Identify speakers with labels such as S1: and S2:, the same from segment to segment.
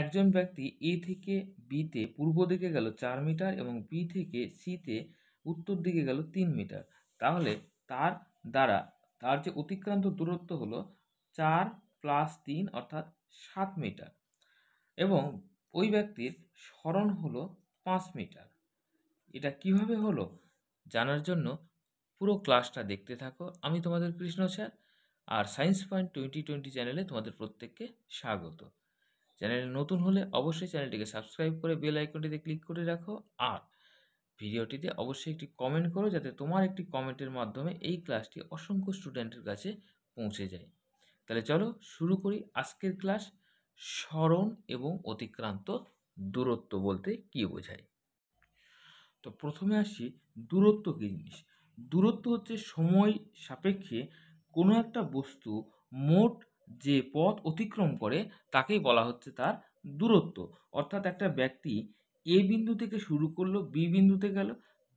S1: একজন ব্যক্তি এ থেকে বিতে পূর্ব দিকে গেল চার মিটার এবং বি থেকে সিতে উত্তর দিকে গেল তিন মিটার তাহলে তার দ্বারা তার যে অতিক্রান্ত দূরত্ব হলো চার প্লাস তিন অর্থাৎ সাত মিটার এবং ওই ব্যক্তির স্মরণ হলো পাঁচ মিটার এটা কিভাবে হলো জানার জন্য পুরো ক্লাসটা দেখতে থাকো আমি তোমাদের কৃষ্ণ স্যার আর সায়েন্স পয়েন্ট টোয়েন্টি টোয়েন্টি চ্যানেলে তোমাদের প্রত্যেককে স্বাগত চ্যানেলে নতুন হলে অবশ্যই চ্যানেলটিকে সাবস্ক্রাইব করে বেল আইকনটিতে ক্লিক করে রাখো আর ভিডিওটিতে অবশ্যই একটি কমেন্ট করো যাতে তোমার একটি কমেন্টের মাধ্যমে এই ক্লাসটি অসংখ্য স্টুডেন্টের কাছে পৌঁছে যায় তাহলে চলো শুরু করি আজকের ক্লাস স্মরণ এবং অতিক্রান্ত দূরত্ব বলতে কী বোঝায় তো প্রথমে আসি দূরত্ব কী জিনিস দূরত্ব হচ্ছে সময় সাপেক্ষে কোনো একটা বস্তু মোট যে পথ অতিক্রম করে তাকেই বলা হচ্ছে তার দূরত্ব অর্থাৎ একটা ব্যক্তি এ বিন্দু থেকে শুরু করলো বি বিন্দুতে গেল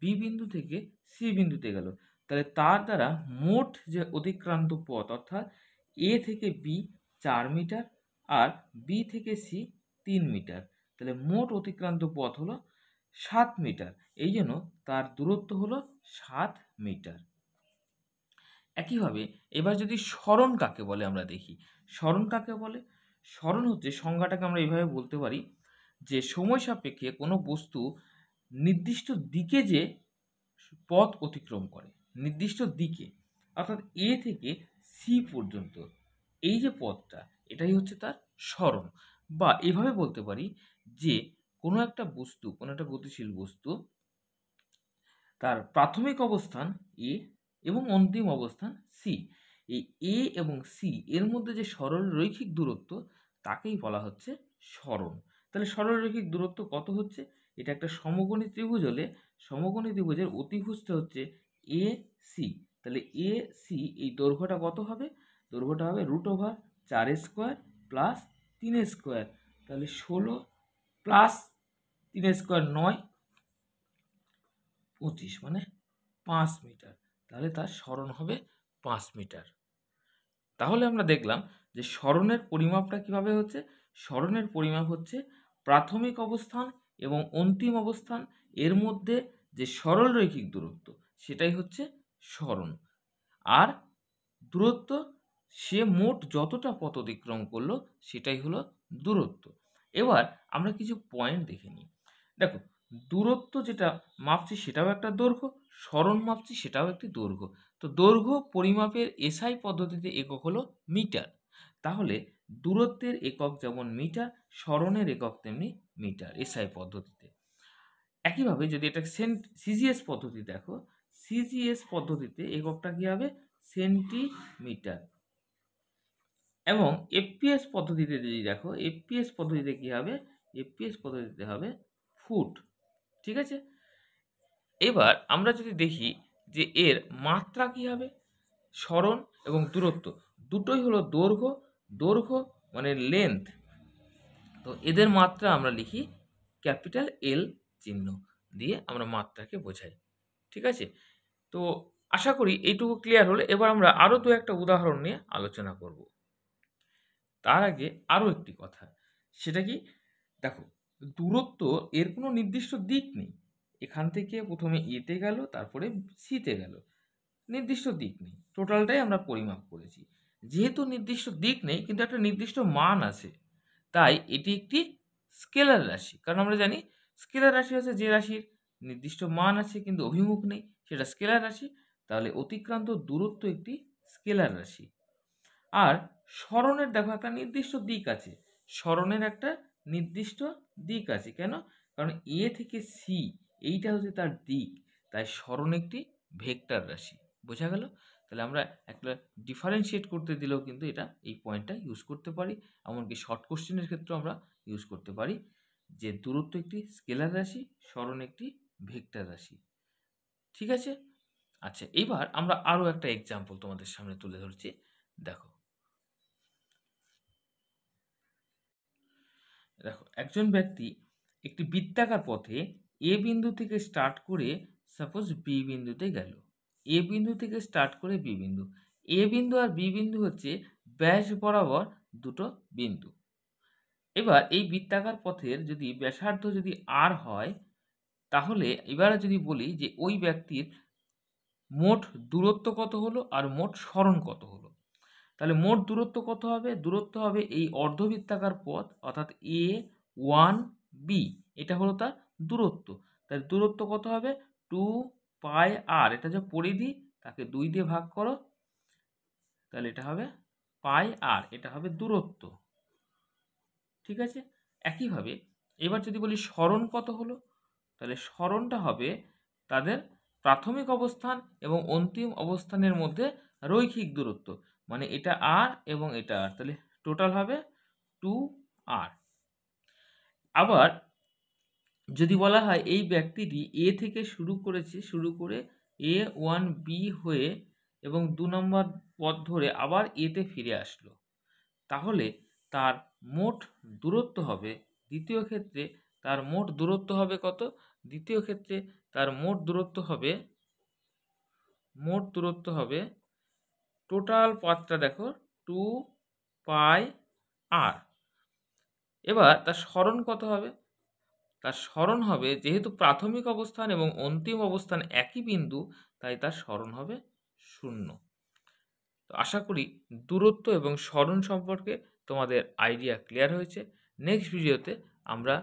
S1: বি বিন্দু থেকে সি বিন্দুতে গেল তাহলে তার দ্বারা মোট যে অতিক্রান্ত পথ অর্থাৎ এ থেকে বি চার মিটার আর বি থেকে সি তিন মিটার তাহলে মোট অতিক্রান্ত পথ হলো সাত মিটার এই জন্য তার দূরত্ব হলো সাত মিটার একইভাবে এবার যদি স্মরণ কাকে বলে আমরা দেখি স্মরণ কাকে বলে স্মরণ হচ্ছে সংজ্ঞাটাকে আমরা এভাবে বলতে পারি যে সময় সাপেক্ষে কোনো বস্তু নির্দিষ্ট দিকে যে পথ অতিক্রম করে নির্দিষ্ট দিকে অর্থাৎ এ থেকে সি পর্যন্ত এই যে পথটা এটাই হচ্ছে তার স্মরণ বা এভাবে বলতে পারি যে কোনো একটা বস্তু কোনো একটা গতিশীল বস্তু তার প্রাথমিক অবস্থান এ এবং অন্তিম অবস্থান সি এই এ এবং সি এর মধ্যে যে সরল রৈখিক দূরত্ব তাকেই বলা হচ্ছে সরণ তাহলে সরলরৈখিক দূরত্ব কত হচ্ছে এটা একটা সমগণী ত্রিভুজ হলে সমগণী ত্রিভুজের অতিভুষ্ট হচ্ছে এ সি তাহলে এ সি এই দৈর্ঘ্যটা কত হবে দৈর্ঘ্যটা হবে রুট ওভার চার স্কোয়ার প্লাস তিন স্কোয়ার তাহলে ষোলো প্লাস তিন স্কোয়ার নয় পঁচিশ মানে পাঁচ মিটার তাহলে তার স্মরণ হবে পাঁচ মিটার তাহলে আমরা দেখলাম যে স্মরণের পরিমাপটা কিভাবে হচ্ছে স্মরণের পরিমাপ হচ্ছে প্রাথমিক অবস্থান এবং অন্তিম অবস্থান এর মধ্যে যে সরল রৈখিক দূরত্ব সেটাই হচ্ছে স্মরণ আর দূরত্ব সে মোট যতটা পথ অতিক্রম করলো সেটাই হলো দূরত্ব এবার আমরা কিছু পয়েন্ট দেখে নিই দেখো দূরত্ব যেটা মাপছি সেটাও একটা দৈর্ঘ্য স্মরণ মাপছি সেটাও একটি দৈর্ঘ্য তো দৈর্ঘ্য পরিমাপের এসআই পদ্ধতিতে একক হলো মিটার তাহলে দূরত্বের একক যেমন মিটার স্মরণের একক তেমনি মিটার এসআই পদ্ধতিতে একইভাবে যদি এটা সেন্ট সিজিএস পদ্ধতি দেখো সিজিএস পদ্ধতিতে এককটা কী হবে সেন্টিমিটার এবং এফপিএস পদ্ধতিতে যদি দেখো এফপিএস পদ্ধতিতে কী হবে এফপিএস পদ্ধতিতে হবে ফুট ঠিক আছে এবার আমরা যদি দেখি যে এর মাত্রা কী হবে স্মরণ এবং দূরত্ব দুটোই হলো দৈর্ঘ্য দৈর্ঘ্য মানে লেন্থ তো এদের মাত্রা আমরা লিখি ক্যাপিটাল এল চিহ্ন দিয়ে আমরা মাত্রাকে বোঝাই ঠিক আছে তো আশা করি এইটুকু ক্লিয়ার হলে এবার আমরা আরও দু একটা উদাহরণ নিয়ে আলোচনা করব তার আগে আরও একটি কথা সেটা কি দেখো দূরত্ব এর কোনো নির্দিষ্ট দিক নেই এখান থেকে প্রথমে এতে গেল তারপরে সিতে গেল নির্দিষ্ট দিক নেই টোটালটাই আমরা পরিমাপ করেছি যেহেতু নির্দিষ্ট দিক নেই কিন্তু একটা নির্দিষ্ট মান আছে তাই এটি একটি স্কেলার রাশি কারণ আমরা জানি স্কেলার রাশি হচ্ছে যে রাশির নির্দিষ্ট মান আছে কিন্তু অভিমুখ নেই সেটা স্কেলার রাশি তাহলে অতিক্রান্ত দূরত্ব একটি স্কেলার রাশি আর স্মরণের দেখো একটা নির্দিষ্ট দিক আছে স্মরণের একটা নির্দিষ্ট দিক আছে কেন কারণ এ থেকে সি এইটা হচ্ছে তার দিক তাই স্মরণ একটি ভেক্টর রাশি বোঝা গেল তাহলে আমরা একটা ডিফারেন্সিয়েট করতে দিলেও কিন্তু এটা এই পয়েন্টটা ইউজ করতে পারি এমনকি শর্ট কোশ্চেনের ক্ষেত্রেও আমরা ইউজ করতে পারি যে দূরত্ব একটি স্কেলার রাশি স্মরণ একটি ভেক্টর রাশি ঠিক আছে আচ্ছা এবার আমরা আরও একটা এক্সাম্পল তোমাদের সামনে তুলে ধরছি দেখো দেখো একজন ব্যক্তি একটি বৃত্তাকার পথে এ বিন্দু থেকে স্টার্ট করে সাপোজ বি বিন্দুতে গেল এ বিন্দু থেকে স্টার্ট করে বি বিন্দু এ বিন্দু আর বি বিন্দু হচ্ছে ব্যাস বরাবর দুটো বিন্দু এবার এই বৃত্তাকার পথের যদি ব্যাসার্ধ যদি আর হয় তাহলে এবারে যদি বলি যে ওই ব্যক্তির মোট দূরত্ব কত হলো আর মোট স্মরণ কত হলো তাহলে মোট দূরত্ব কত হবে দূরত্ব হবে এই অর্ধবৃত্তাকার পথ অর্থাৎ এ ওয়ান বি এটা হলো তার দূরত্ব তাহলে দূরত্ব কত হবে টু পাই আর এটা যে পরিধি তাকে দুই দিয়ে ভাগ করো তাহলে এটা হবে পাই আর এটা হবে দূরত্ব ঠিক আছে একইভাবে এবার যদি বলি স্মরণ কত হলো তাহলে স্মরণটা হবে তাদের প্রাথমিক অবস্থান এবং অন্তিম অবস্থানের মধ্যে রৈখিক দূরত্ব মানে এটা আর এবং এটা আর তাহলে টোটাল হবে টু আর আবার যদি বলা হয় এই ব্যক্তিটি এ থেকে শুরু করেছে শুরু করে এ ওয়ান বি হয়ে এবং দু নম্বর পথ ধরে আবার এতে ফিরে আসলো তাহলে তার মোট দূরত্ব হবে দ্বিতীয় ক্ষেত্রে তার মোট দূরত্ব হবে কত দ্বিতীয় ক্ষেত্রে তার মোট দূরত্ব হবে মোট দূরত্ব হবে টোটাল পথটা দেখো টু পাই আর এবার তার স্মরণ কত হবে তার স্মরণ হবে যেহেতু প্রাথমিক অবস্থান এবং অন্তিম অবস্থান একই বিন্দু তাই তার স্মরণ হবে শূন্য তো আশা করি দূরত্ব এবং স্মরণ সম্পর্কে তোমাদের আইডিয়া ক্লিয়ার হয়েছে নেক্সট ভিডিওতে আমরা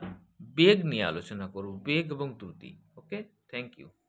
S1: বেগ নিয়ে আলোচনা করব বেগ এবং দ্রুতি ওকে থ্যাংক ইউ